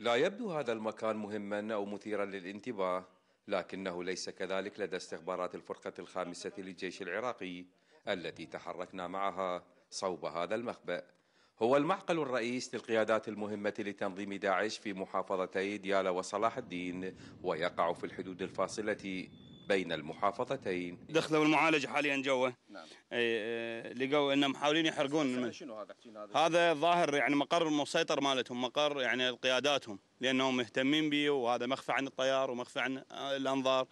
لا يبدو هذا المكان مهما أو مثيرا للانتباه لكنه ليس كذلك لدى استخبارات الفرقة الخامسة للجيش العراقي التي تحركنا معها صوب هذا المخبأ هو المعقل الرئيس للقيادات المهمة لتنظيم داعش في محافظتي ديالى وصلاح الدين ويقع في الحدود الفاصلة بين المحافظتين دخلوا المعالجة حاليا جوا نعم اي إيه، لقوا انهم محاولين يحرقون شنو هذا هذا ظاهر يعني مقر مسيطر مالتهم مقر يعني قياداتهم لانهم مهتمين به وهذا مخفى عن الطيار ومخفى عن الانظار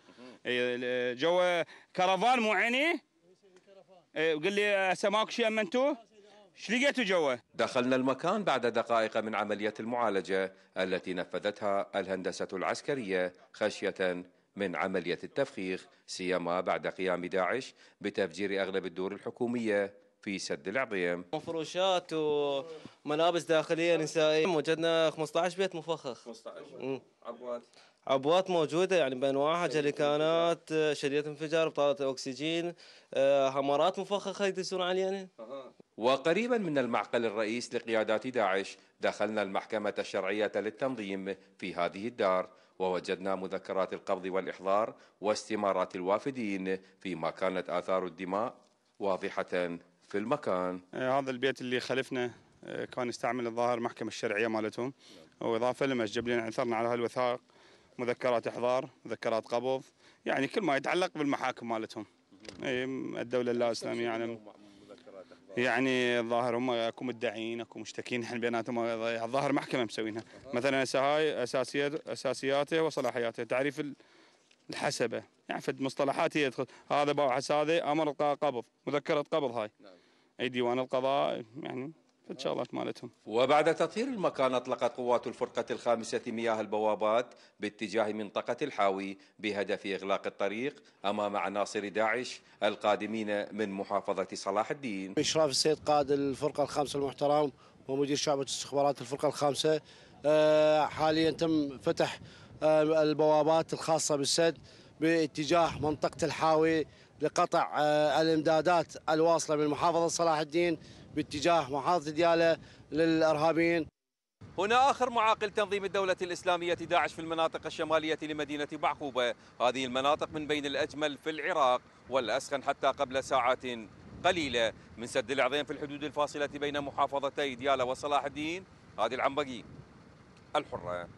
إيه، جوا كرفان مو عيني إيه، قال لي هسه ماكو شيء امنتوه ايش لقيتوا جوا؟ دخلنا المكان بعد دقائق من عمليه المعالجه التي نفذتها الهندسه العسكريه خشيه من عملية التفخيخ سيما بعد قيام داعش بتفجير أغلب الدور الحكومية في سد العظيم مفروشات وملابس داخليه نسائيه وجدنا 15 بيت مفخخ 15 عبوات عبوات موجودة يعني بأنواعها جليكانات شديده انفجار بطاله أكسجين آه، همارات مفخخة يدسون علينا وقريبا من المعقل الرئيس لقيادات داعش دخلنا المحكمة الشرعية للتنظيم في هذه الدار ووجدنا مذكرات القبض والإحضار واستمارات الوافدين فيما كانت آثار الدماء واضحة في المكان إيه، هذا البيت اللي خلفنا إيه، كان يستعمل الظاهر المحكمة الشرعية مالتهم وإضافة لما جاب لنا عثرنا على هالوثائق مذكرات إحضار مذكرات قبض يعني كل ما يتعلق بالمحاكم مالتهم أي الدولة اللا إسلامية يعني يعني الظاهر هم اكو مدعين اكو مشتكين احنا بيناتهم الظاهر محكمه مسوينها مثلا هسه هاي اساسيات اساسياته وصلاحياته تعريف الحسبه يعني في مصطلحات هي يدخل هذا باع هذا امر قبض مذكره قبض هاي نعم. اي ديوان القضاء يعني الله مالتهم وبعد تطهير المكان أطلقت قوات الفرقة الخامسة مياه البوابات باتجاه منطقة الحاوي بهدف إغلاق الطريق أمام عناصر داعش القادمين من محافظة صلاح الدين إشراف السيد قائد الفرقة الخامسة المحترم ومدير شعبة استخبارات الفرقة الخامسة آه، حاليا تم فتح آه، البوابات الخاصة بالسد باتجاه منطقة الحاوي لقطع آه، الامدادات الواصلة من محافظة صلاح الدين باتجاه محافظة دياله للإرهابيين هنا آخر معاقل تنظيم الدولة الإسلامية داعش في المناطق الشمالية لمدينة بعقوبة هذه المناطق من بين الأجمل في العراق والأسخن حتى قبل ساعات قليلة من سد العظيم في الحدود الفاصلة بين محافظتي دياله وصلاح الدين هذه العنبقي الحرة